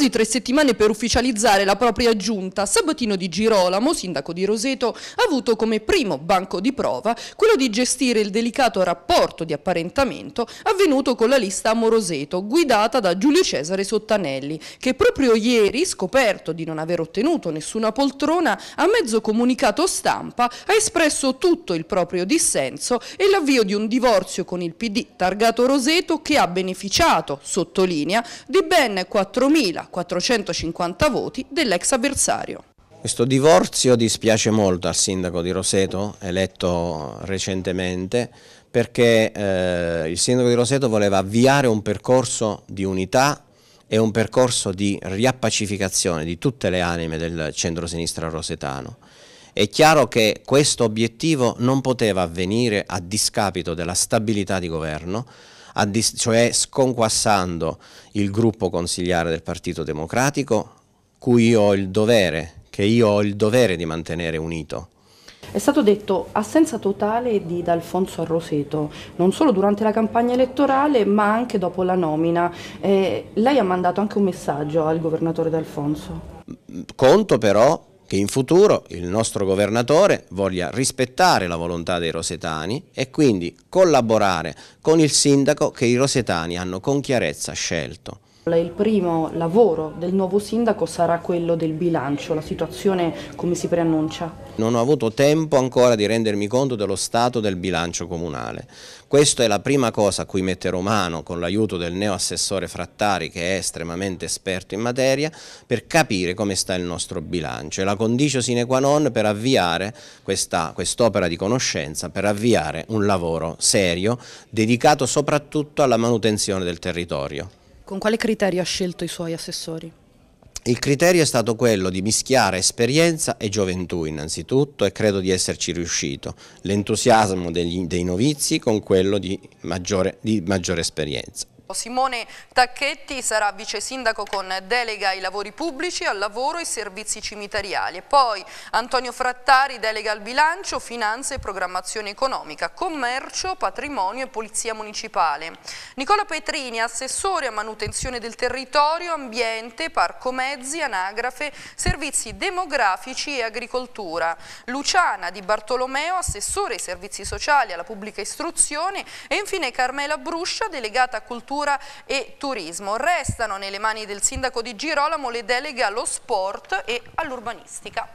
quasi tre settimane per ufficializzare la propria giunta, Sabatino di Girolamo, sindaco di Roseto, ha avuto come primo banco di prova quello di gestire il delicato rapporto di apparentamento avvenuto con la lista Amoroseto, guidata da Giulio Cesare Sottanelli, che proprio ieri, scoperto di non aver ottenuto nessuna poltrona, a mezzo comunicato stampa ha espresso tutto il proprio dissenso e l'avvio di un divorzio con il PD targato Roseto che ha beneficiato, sottolinea, di ben 4.000 450 voti dell'ex avversario. Questo divorzio dispiace molto al sindaco di Roseto, eletto recentemente, perché eh, il sindaco di Roseto voleva avviare un percorso di unità e un percorso di riappacificazione di tutte le anime del centro-sinistra rosetano. È chiaro che questo obiettivo non poteva avvenire a discapito della stabilità di governo, cioè sconquassando il gruppo consigliare del Partito Democratico, cui io ho il dovere, che io ho il dovere di mantenere unito. È stato detto assenza totale di D'Alfonso Roseto, non solo durante la campagna elettorale ma anche dopo la nomina. Eh, lei ha mandato anche un messaggio al governatore D'Alfonso. Conto però che in futuro il nostro governatore voglia rispettare la volontà dei rosetani e quindi collaborare con il sindaco che i rosetani hanno con chiarezza scelto. Il primo lavoro del nuovo sindaco sarà quello del bilancio, la situazione come si preannuncia? Non ho avuto tempo ancora di rendermi conto dello stato del bilancio comunale. Questa è la prima cosa a cui metterò mano con l'aiuto del neo assessore Frattari che è estremamente esperto in materia per capire come sta il nostro bilancio e la condicio sine qua non per avviare quest'opera quest di conoscenza, per avviare un lavoro serio dedicato soprattutto alla manutenzione del territorio. Con quale criterio ha scelto i suoi assessori? Il criterio è stato quello di mischiare esperienza e gioventù innanzitutto e credo di esserci riuscito, l'entusiasmo dei novizi con quello di maggiore, di maggiore esperienza tempo. Simone Tacchetti sarà vice sindaco con delega ai lavori pubblici, al lavoro e ai servizi cimitariali. E poi Antonio Frattari delega al bilancio, finanze e programmazione economica, commercio, patrimonio e polizia municipale. Nicola Petrini, assessore a manutenzione del territorio, ambiente, parco mezzi, anagrafe, servizi demografici e agricoltura. Luciana Di Bartolomeo, assessore ai servizi sociali, e alla pubblica istruzione e infine Carmela Bruscia, delegata a cultura cultura e turismo. Restano nelle mani del sindaco di Girolamo le deleghe allo sport e all'urbanistica.